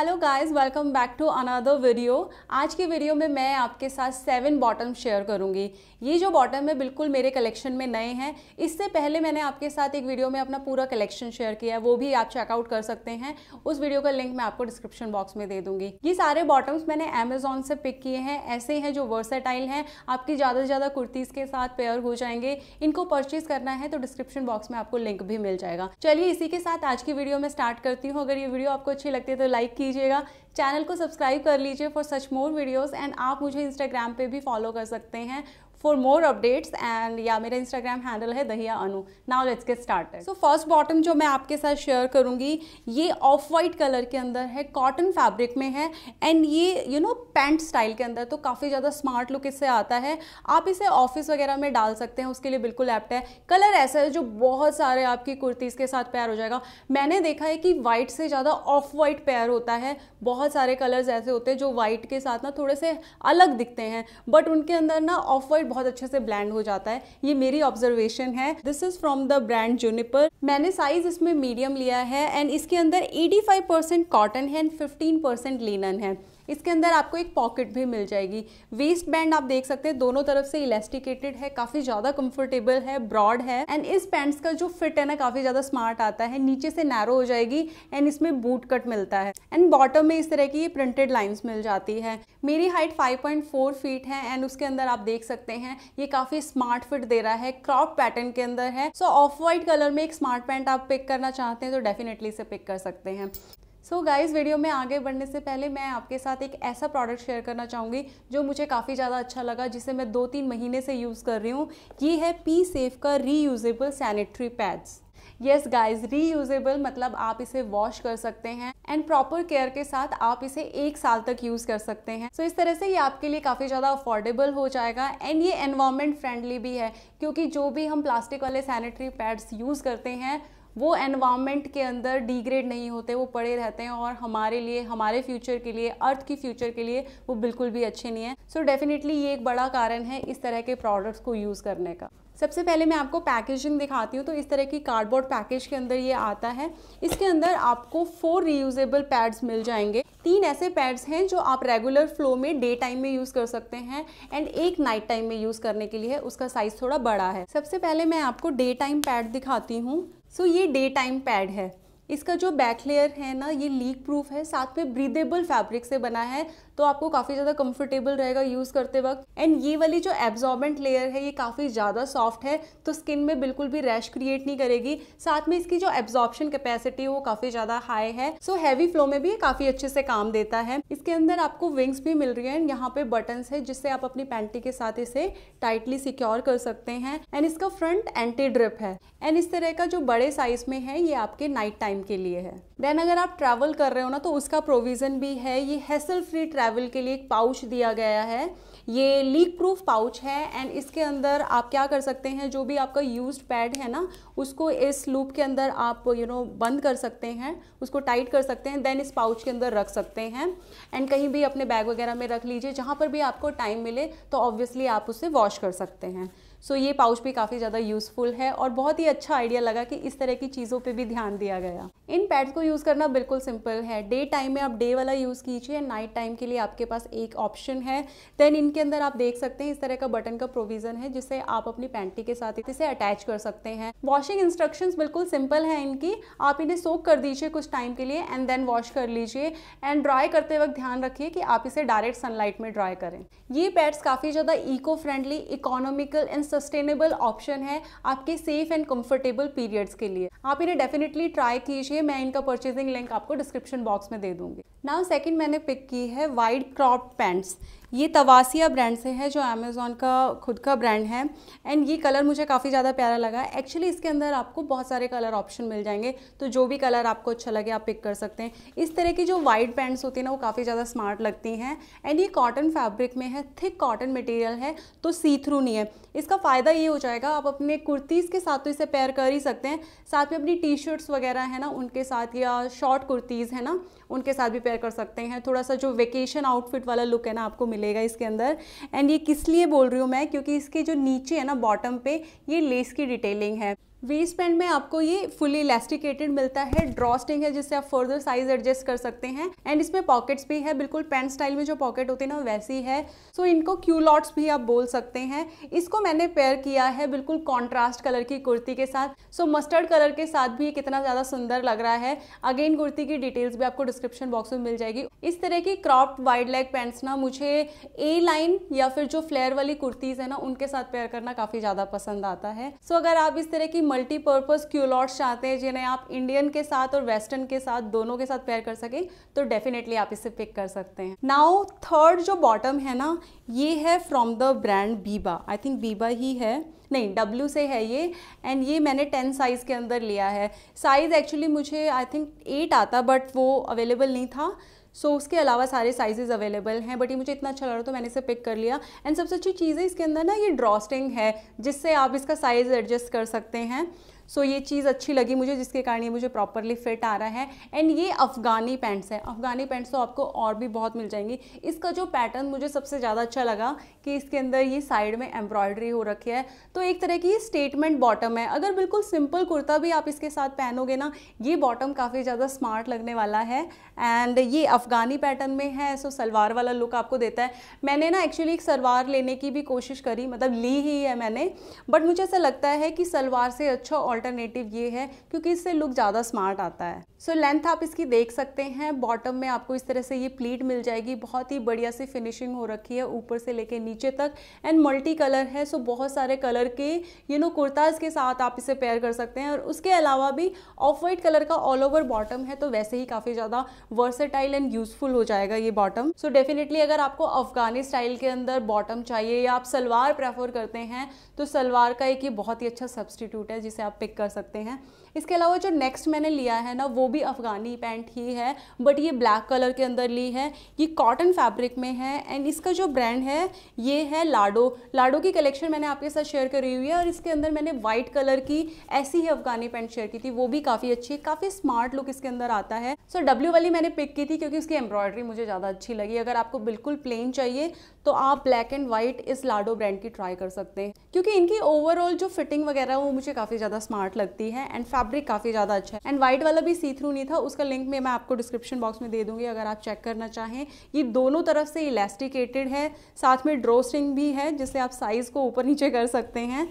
hello guys welcome back to another video आज की video में मैं आपके साथ सेवन बॉटम शेयर करूंगी ये जो बॉटम है बिल्कुल मेरे कलेक्शन में नए हैं इससे पहले मैंने आपके साथ एक वीडियो में अपना पूरा कलेक्शन शेयर किया है वो भी आप चेकआउट कर सकते हैं उस वीडियो का लिंक मैं आपको डिस्क्रिप्शन बॉक्स में दे दूंगी ये सारे बॉटम्स मैंने अमेजोन से पिक किए हैं ऐसे हैं जो वर्सेटाइल हैं आपकी ज़्यादा से ज़्यादा कुर्तीज़ के साथ पेयर हो जाएंगे इनको परचेज करना है तो डिस्क्रिप्शन बॉक्स में आपको लिंक भी मिल जाएगा चलिए इसी के साथ आज की वीडियो में स्टार्ट करती हूँ अगर ये वीडियो आपको अच्छी लगती है तो लाइक की लीजिएगा चैनल को सब्सक्राइब कर लीजिए for such more videos and आप मुझे इंस्टाग्राम पर भी फॉलो कर सकते हैं फॉर मोर अपडेट्स एंड या मेरा इंस्टाग्राम हैंडल है Dahiya Anu now let's get start so first bottom जो मैं आपके साथ शेयर करूँगी ये ऑफ वाइट कलर के अंदर है कॉटन फैब्रिक में है एंड ये यू नो पैंट स्टाइल के अंदर तो काफ़ी ज़्यादा स्मार्ट लुक इससे आता है आप इसे ऑफिस वगैरह में डाल सकते हैं उसके लिए बिल्कुल एप्ट है कलर ऐसा है जो बहुत सारे आपकी कुर्तीज़ के साथ पैर हो जाएगा मैंने देखा है कि वाइट से ज़्यादा ऑफ वाइट पैर होता है बहुत सारे कलर्स ऐसे होते हैं जो वाइट के साथ ना थोड़े से अलग दिखते हैं बट उनके अंदर ना ऑफ वाइट बहुत अच्छे से ब्लैंड हो जाता है ये मेरी ऑब्जर्वेशन है this is from the brand Juniper मैंने साइज इसमें मीडियम लिया है एंड इसके अंदर 85 परसेंट कॉटन है एंड 15 परसेंट लिनन है इसके अंदर आपको एक पॉकेट भी मिल जाएगी वेस्ट बैंड आप देख सकते हैं दोनों तरफ से इलास्टिकेटेड है काफ़ी ज़्यादा कंफर्टेबल है ब्रॉड है एंड इस पैंट्स का जो फिट है ना काफ़ी ज़्यादा स्मार्ट आता है नीचे से नैरो हो जाएगी एंड इसमें बूट कट मिलता है एंड बॉटम में इस तरह की प्रिंटेड लाइन्स मिल जाती है मेरी हाइट 5.4 फीट है एंड उसके अंदर आप देख सकते हैं ये काफ़ी स्मार्ट फिट दे रहा है क्रॉप पैटर्न के अंदर है सो ऑफ व्हाइट कलर में एक स्मार्ट पैंट आप पिक करना चाहते हैं तो डेफिनेटली इसे पिक कर सकते हैं सो so गाइस वीडियो में आगे बढ़ने से पहले मैं आपके साथ एक ऐसा प्रोडक्ट शेयर करना चाहूँगी जो मुझे काफ़ी ज़्यादा अच्छा लगा जिसे मैं दो तीन महीने से यूज़ कर रही हूँ ये है पी सेफ का reusable sanitary pads yes guys reusable मतलब आप इसे वॉश कर सकते हैं एंड प्रॉपर केयर के साथ आप इसे एक साल तक यूज़ कर सकते हैं सो so, इस तरह से ये आपके लिए काफ़ी ज़्यादा अफोर्डेबल हो जाएगा एंड ये एनवायरमेंट फ्रेंडली भी है क्योंकि जो भी हम प्लास्टिक वाले सैनिटरी पैड्स यूज़ करते हैं वो एनवायरमेंट के अंदर डिग्रेड नहीं होते वो पड़े रहते हैं और हमारे लिए हमारे फ्यूचर के लिए अर्थ की फ्यूचर के लिए वो बिल्कुल भी अच्छे नहीं है सो डेफिनेटली ये एक बड़ा कारण है इस तरह के प्रोडक्ट्स को यूज़ करने का सबसे पहले मैं आपको पैकेजिंग दिखाती हूँ तो इस तरह की कार्डबोर्ड पैकेज के अंदर ये आता है इसके अंदर आपको फोर रीयूजेबल पैड्स मिल जाएंगे तीन ऐसे पैड्स हैं जो आप रेगुलर फ्लो में डे टाइम में यूज़ कर सकते हैं एंड एक नाइट टाइम में यूज़ करने के लिए उसका साइज़ थोड़ा बड़ा है सबसे पहले मैं आपको डे टाइम पैड दिखाती हूँ सो so, ये डे टाइम पैड है इसका जो बैक लेयर है ना ये लीक प्रूफ है साथ में ब्रीदेबल फैब्रिक से बना है तो आपको काफ़ी ज़्यादा कंफर्टेबल रहेगा यूज़ करते वक्त एंड ये वाली जो एब्जॉर्बेंट लेयर है ये काफ़ी ज़्यादा सॉफ्ट है तो स्किन में बिल्कुल भी रैश क्रिएट नहीं करेगी साथ में इसकी जो एब्जॉर्बशन कैपेसिटी है वो काफ़ी ज़्यादा हाई है सो हैवी फ्लो में भी ये काफ़ी अच्छे से काम देता है इसके अंदर आपको विंग्स भी मिल रही है यहाँ पे बटन्स है जिससे आप अपनी पैंटी के साथ इसे टाइटली सिक्योर कर सकते हैं एंड इसका फ्रंट एंटी ड्रिप है एंड इस तरह का जो बड़े साइज में है ये आपके नाइट टाइम टाइम के लिए है देन अगर आप ट्रैवल कर रहे हो ना तो उसका प्रोविज़न भी है ये हैसल फ्री ट्रैवल के लिए एक पाउच दिया गया है ये लीक प्रूफ पाउच है एंड इसके अंदर आप क्या कर सकते हैं जो भी आपका यूज पैड है ना उसको इस लूप के अंदर आप यू you नो know, बंद कर सकते हैं उसको टाइट कर सकते हैं देन इस पाउच के अंदर रख सकते हैं एंड कहीं भी अपने बैग वगैरह में रख लीजिए जहाँ पर भी आपको टाइम मिले तो ऑब्वियसली आप उसे वॉश कर सकते हैं सो ये पाउच भी काफ़ी ज़्यादा यूज़फुल है और बहुत ही अच्छा आइडिया लगा कि इस तरह की चीज़ों पर भी ध्यान दिया गया इन पैड्स को यूज़ करना बिल्कुल सिंपल है डे टाइम में आप डे वाला यूज़ कीजिए नाइट टाइम के लिए आपके पास एक ऑप्शन है देन इनके अंदर आप देख सकते हैं इस तरह का बटन का प्रोविज़न है जिसे आप अपनी पैंटी के साथ इसे अटैच कर सकते हैं वॉशिंग इंस्ट्रक्शंस बिल्कुल सिंपल है इनकी आप इन्हें सोक कर दीजिए कुछ टाइम के लिए एंड देन वॉश कर लीजिए एंड ड्राई करते वक्त ध्यान रखिए कि आप इसे डायरेक्ट सनलाइट में ड्राई करें ये पैड्स काफ़ी ज़्यादा eco friendly economical and sustainable option है आपके सेफ एंड कंफर्टेबल पीरियड्स के लिए आप इन्हें डेफिनेटली ट्राई कीजिए मैं इनका परचेजिंग लिंक आपको डिस्क्रिप्शन बॉक्स में दे दूंगी नाउ सेकंड मैंने पिक की है वाइड क्रॉप पैंट्स ये तवासिया ब्रांड से है जो अमेज़ोन का खुद का ब्रांड है एंड ये कलर मुझे काफ़ी ज़्यादा प्यारा लगा एक्चुअली इसके अंदर आपको बहुत सारे कलर ऑप्शन मिल जाएंगे तो जो भी कलर आपको अच्छा लगे आप पिक कर सकते हैं इस तरह की जो वाइट पैंट्स होती है ना वो काफ़ी ज़्यादा स्मार्ट लगती हैं एंड ये कॉटन फैब्रिक में है थिक कॉटन मटेरियल है तो सी थ्रू नहीं है इसका फ़ायदा ये हो जाएगा आप अपने कुर्तीज़ के साथ तो इसे पेयर कर ही सकते हैं साथ में अपनी टी शर्ट्स वगैरह है ना उनके साथ या शॉर्ट कुर्तीज़ है ना उनके साथ भी पेयर कर सकते हैं थोड़ा सा जो वेकेशन आउटफिट वाला लुक है ना आपको मिलेगा इसके अंदर एंड ये किस लिए बोल रही हूँ मैं क्योंकि इसके जो नीचे है ना बॉटम पे ये लेस की डिटेलिंग है वेस्ट बैंड में आपको ये फुली इलास्टिकेटेड मिलता है ड्रॉस्टिंग है जिससे आप फर्दर साइज एडजस्ट कर सकते हैं एंड इसमें पॉकेट्स भी है बिल्कुल पेन स्टाइल में जो पॉकेट होती है ना वैसी है सो so, इनको क्यू लॉट्स भी आप बोल सकते हैं इसको मैंने पेयर किया है बिल्कुल कॉन्ट्रास्ट कलर की कुर्ती के साथ सो so, मस्टर्ड कलर के साथ भी ये कितना ज़्यादा सुंदर लग रहा है अगेन कुर्ती की डिटेल्स भी आपको डिस्क्रिप्शन बॉक्स में मिल जाएगी इस तरह की क्रॉप वाइड लेग पैंट्स ना मुझे ए लाइन या फिर जो फ्लेयर वाली कुर्तीज़ है ना उनके साथ पेयर करना काफ़ी ज़्यादा पसंद आता है सो so, अगर आप इस तरह की मल्टीपर्पज़ क्यूलॉट्स चाहते हैं जिन्हें आप इंडियन के साथ और वेस्टर्न के साथ दोनों के साथ पेयर कर सकें तो डेफिनेटली आप इसे पिक कर सकते हैं नाउ थर्ड जो बॉटम है ना ये है फ्रॉम द ब्रांड बीबा आई थिंक बीबा ही है नहीं डब्ल्यू से है ये एंड ये मैंने टेन साइज़ के अंदर लिया है साइज़ एक्चुअली मुझे आई थिंक एट आता बट वो अवेलेबल नहीं था सो so, उसके अलावा सारे साइजेस अवेलेबल हैं बट ये मुझे इतना अच्छा लग रहा तो मैंने इसे पिक कर लिया एंड सबसे अच्छी चीज़ है इसके अंदर ना ये ड्रॉस्टिंग है जिससे आप इसका साइज़ एडजस्ट कर सकते हैं सो ये चीज़ अच्छी लगी मुझे जिसके कारण ये मुझे प्रॉपरली फिट आ रहा है एंड ये अफ़गानी पैंट्स है अफ़गानी पैंट्स तो आपको और भी बहुत मिल जाएंगी इसका जो पैटर्न मुझे सबसे ज़्यादा अच्छा लगा कि इसके अंदर ये साइड में एम्ब्रॉयडरी हो रखी है तो एक तरह की स्टेटमेंट बॉटम है अगर बिल्कुल सिंपल कुर्ता भी आप इसके साथ पहनोगे ना ये बॉटम काफ़ी ज़्यादा स्मार्ट लगने वाला है एंड ये अफ़गानी पैटर्न में है सो सलवार वाला लुक आपको देता है मैंने ना एक्चुअली एक सलवार लेने की भी कोशिश करी मतलब ली ही है मैंने बट मुझे ऐसा लगता है कि सलवार से अच्छा और अल्टरनेटिव ये है क्योंकि इससे लुक ज़्यादा स्मार्ट आता है सो so, लेंथ आप इसकी देख सकते हैं बॉटम में आपको इस तरह से ये प्लीट मिल जाएगी बहुत ही बढ़िया सी फिनिशिंग हो रखी है ऊपर से लेके नीचे तक एंड मल्टी कलर है सो so बहुत सारे कलर के यू नो कुर्ताज़ के साथ आप इसे पेयर कर सकते हैं और उसके अलावा भी ऑफ वाइट कलर का ऑल ओवर बॉटम है तो वैसे ही काफ़ी ज़्यादा वर्सेटाइल एंड यूजफुल हो जाएगा ये बॉटम सो डेफिनेटली अगर आपको अफगानी स्टाइल के अंदर बॉटम चाहिए या आप सलवार प्रेफर करते हैं तो सलवार का एक ये बहुत ही अच्छा सब्सटीट्यूट है जिसे आप पिक चेक कर सकते हैं इसके अलावा जो नेक्स्ट मैंने लिया है ना वो भी अफ़गानी पैंट ही है बट ये ब्लैक कलर के अंदर ली है ये कॉटन फैब्रिक में है एंड इसका जो ब्रांड है ये है लाडो लाडो की कलेक्शन मैंने आपके साथ शेयर करी हुई है और इसके अंदर मैंने वाइट कलर की ऐसी ही अफ़गानी पैंट शेयर की थी वो भी काफ़ी अच्छी है काफ़ी स्मार्ट लुक इसके अंदर आता है सो so, डब्ल्यू वाली मैंने पिक की थी क्योंकि उसकी एम्ब्रॉयडरी मुझे ज़्यादा अच्छी लगी अगर आपको बिल्कुल प्लेन चाहिए तो आप ब्लैक एंड वाइट इस लाडो ब्रांड की ट्राई कर सकते हैं क्योंकि इनकी ओवरऑल जो फिटिंग वगैरह वो मुझे काफ़ी ज़्यादा स्मार्ट लगती है एंड फैब्रिक काफ़ी ज़्यादा अच्छा है एंड व्हाइट वाला भी सी थ्रू नहीं था उसका लिंक में मैं आपको डिस्क्रिप्शन बॉक्स में दे दूंगी अगर आप चेक करना चाहें ये दोनों तरफ से इलास्टिकेटेड है साथ में ड्रो स्ट्रिंग भी है जिससे आप साइज़ को ऊपर नीचे कर सकते हैं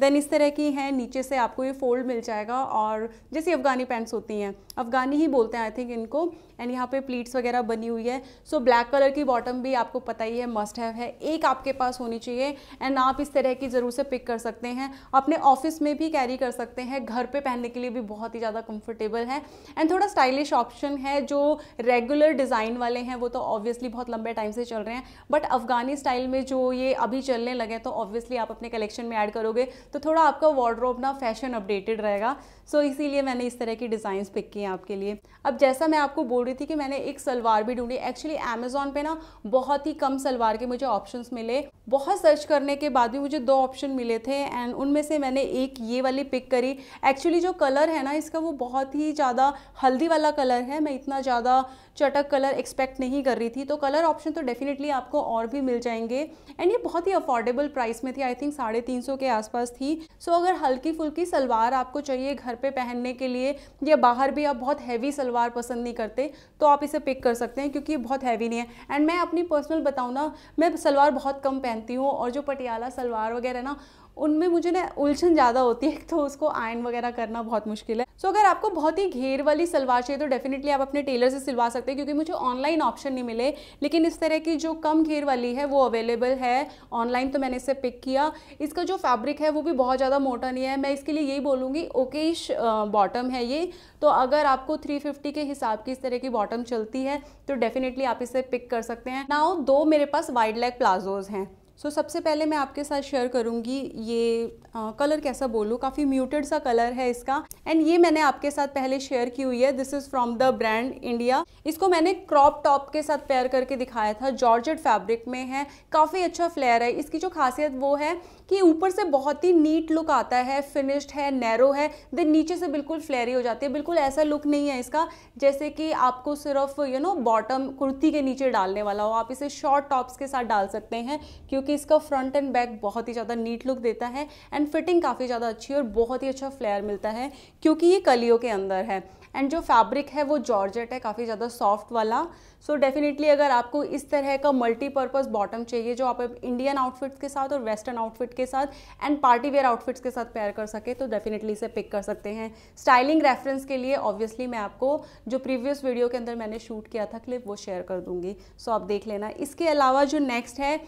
देन इस तरह की है नीचे से आपको ये फोल्ड मिल जाएगा और जैसी अफगानी पैंट्स होती हैं अफ़गानी ही बोलते हैं आई थिंक इनको एंड यहाँ पे प्लीट्स वगैरह बनी हुई है सो ब्लैक कलर की बॉटम भी आपको पता ही है मस्ट हैव है एक आपके पास होनी चाहिए एंड आप इस तरह की ज़रूर से पिक कर सकते हैं अपने ऑफिस में भी कैरी कर सकते हैं घर पर पहनने के लिए भी बहुत ही ज़्यादा कंफर्टेबल है एंड थोड़ा स्टाइलिश ऑप्शन है जो रेगुलर डिज़ाइन वाले हैं वो तो ऑब्वियसली बहुत लंबे टाइम से चल रहे हैं बट अफ़गानी स्टाइल में जो ये अभी चलने लगे तो ऑब्वियसली आप अपने कलेक्शन में ऐड करोगे तो थोड़ा आपका वार्ड्रोब ना फैशन अपडेटेड रहेगा सो इसीलिए मैंने इस तरह की डिज़ाइंस पिक की हैं आपके लिए अब जैसा मैं आपको बोल रही थी कि मैंने एक सलवार भी ढूंढी एक्चुअली अमेजोन पे ना बहुत ही कम सलवार के मुझे ऑप्शंस मिले बहुत सर्च करने के बाद भी मुझे दो ऑप्शन मिले थे एंड उनमें से मैंने एक ये वाली पिक करी एक्चुअली जो कलर है ना इसका वो बहुत ही ज़्यादा हल्दी वाला कलर है मैं इतना ज़्यादा चटक कलर एक्सपेक्ट नहीं कर रही थी तो कलर ऑप्शन तो डेफिनेटली आपको और भी मिल जाएंगे एंड ये बहुत ही अफोर्डेबल प्राइस में थी आई थिंक साढ़े तीन सौ के आसपास थी सो so, अगर हल्की फुल्की सलवार आपको चाहिए घर पे पहनने के लिए या बाहर भी आप बहुत हैवी सलवार पसंद नहीं करते तो आप इसे पिक कर सकते हैं क्योंकि ये बहुत हैवी नहीं है एंड मैं अपनी पर्सनल बताऊँ ना मैं सलवार बहुत कम पहनती हूँ और जो पटियाला सलवार वगैरह ना उनमें मुझे ना उलझन ज़्यादा होती है तो उसको आयन वगैरह करना बहुत मुश्किल है सो so, अगर आपको बहुत ही घेर वाली सलवार चाहिए तो डेफिनेटली आप अपने टेलर से सिलवा सकते हैं क्योंकि मुझे ऑनलाइन ऑप्शन नहीं मिले लेकिन इस तरह की जो कम घेर वाली है वो अवेलेबल है ऑनलाइन तो मैंने इसे पिक किया इसका जो फैब्रिक है वो भी बहुत ज़्यादा मोटा नहीं है मैं इसके लिए यही बोलूँगी ओकेश बॉटम है ये तो अगर आपको थ्री के हिसाब की इस तरह की बॉटम चलती है तो डेफिनेटली आप इसे पिक कर सकते हैं नाउ दो मेरे पास वाइड लेग प्लाजोज हैं सो so, सबसे पहले मैं आपके साथ शेयर करूँगी ये आ, कलर कैसा बोलूँ काफ़ी म्यूटेड सा कलर है इसका एंड ये मैंने आपके साथ पहले शेयर की हुई है this is from the brand India इसको मैंने क्रॉप टॉप के साथ पेयर करके दिखाया था जॉर्जेट फैब्रिक में है काफ़ी अच्छा फ्लेयर है इसकी जो खासियत वो है कि ऊपर से बहुत ही नीट लुक आता है फिनिश्ड है नैरो है देन नीचे से बिल्कुल फ्लेरी हो जाती है बिल्कुल ऐसा लुक नहीं है इसका जैसे कि आपको सिर्फ यू नो बॉटम कुर्ती के नीचे डालने वाला हो आप इसे शॉर्ट टॉप्स के साथ डाल सकते हैं क्योंकि क्योंकि इसका फ्रंट एंड बैक बहुत ही ज़्यादा नीट लुक देता है एंड फिटिंग काफ़ी ज़्यादा अच्छी और बहुत ही अच्छा फ्लेयर मिलता है क्योंकि ये कलियों के अंदर है एंड जो फैब्रिक है वो जॉर्जेट है काफ़ी ज़्यादा सॉफ्ट वाला सो so डेफिनेटली अगर आपको इस तरह का मल्टीपर्पज़ बॉटम चाहिए जो आप इंडियन आउटफिट्स के साथ और वेस्टर्न आउटफिट के साथ एंड पार्टी वेयर आउटफिट्स के साथ पेयर कर सके तो डेफिनेटली इसे पिक कर सकते हैं स्टाइलिंग रेफरेंस के लिए ऑब्वियसली मैं आपको जो प्रीवियस वीडियो के अंदर मैंने शूट किया था क्लिप वो शेयर कर दूंगी सो so आप देख लेना इसके अलावा जो नेक्स्ट है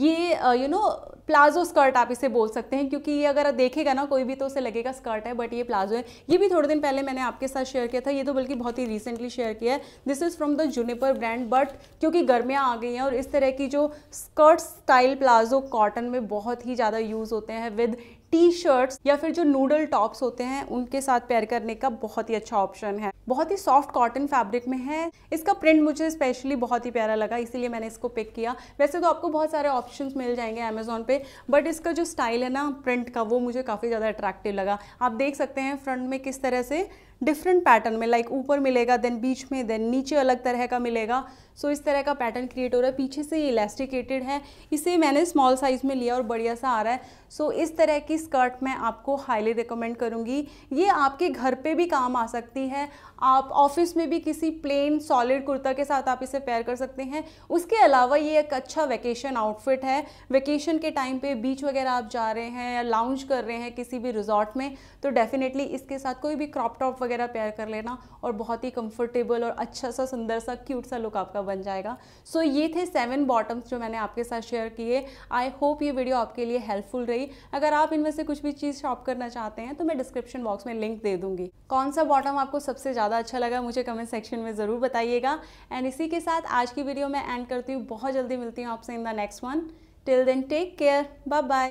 ये यू नो प्लाजो स्कर्ट आप इसे बोल सकते हैं क्योंकि ये अगर देखेगा ना कोई भी तो उसे लगेगा स्कर्ट है बट ये प्लाजो है ये भी थोड़े दिन पहले मैंने आपके साथ शेयर किया था ये तो बल्कि बहुत ही रिसेंटली शेयर किया है this is from the Juniper brand but क्योंकि गर्मियाँ आ गई हैं और इस तरह की जो स्कर्ट स्टाइल प्लाजो कॉटन में बहुत ही ज़्यादा यूज़ होते हैं विद टी शर्ट्स या फिर जो नूडल टॉप्स होते हैं उनके साथ पेयर करने का बहुत ही अच्छा ऑप्शन है बहुत ही सॉफ्ट कॉटन फैब्रिक में है इसका प्रिंट मुझे स्पेशली बहुत ही प्यारा लगा इसीलिए मैंने इसको पिक किया वैसे तो आपको बहुत सारे ऑप्शन मिल जाएंगे अमेजोन पे बट इसका जो स्टाइल है ना प्रिंट का वो मुझे काफ़ी ज़्यादा अट्रैक्टिव लगा आप देख सकते हैं फ्रंट में किस तरह से डिफरेंट पैटर्न में लाइक ऊपर मिलेगा देन बीच में देन नीचे अलग तरह का मिलेगा सो so, इस तरह का पैटर्न क्रिएट हो रहा है पीछे से ये इलास्टिकेटेड है इसे मैंने स्मॉल साइज़ में लिया और बढ़िया सा आ रहा है सो so, इस तरह की स्कर्ट मैं आपको हाईली रिकमेंड करूँगी ये आपके घर पे भी काम आ सकती है आप ऑफिस में भी किसी प्लेन सॉलिड कुर्ता के साथ आप इसे पेयर कर सकते हैं उसके अलावा ये एक अच्छा वैकेशन आउटफिट है वैकेशन के टाइम पे बीच वगैरह आप जा रहे हैं या लाउंज कर रहे हैं किसी भी रिजॉर्ट में तो डेफिनेटली इसके साथ कोई भी क्रॉप टॉप वगैरह वगैरह पेयर कर लेना और बहुत ही कंफर्टेबल और अच्छा सा सुंदर सा क्यूट सा लुक आपका बन जाएगा सो so, ये थे सेवन बॉटम्स जो मैंने आपके साथ शेयर किए आई होप ये वीडियो आपके लिए हेल्पफुल रही अगर आप इनमें से कुछ भी चीज़ शॉप करना चाहते हैं तो मैं डिस्क्रिप्शन बॉक्स में लिंक दे दूँगी कौन सा बॉटम आपको सबसे ज़्यादा अच्छा लगा मुझे कमेंट सेक्शन में ज़रूर बताइएगा एंड इसी के साथ आज की वीडियो मैं एंड करती हूँ बहुत जल्दी मिलती हूँ आपसे in the next one till then take care bye bye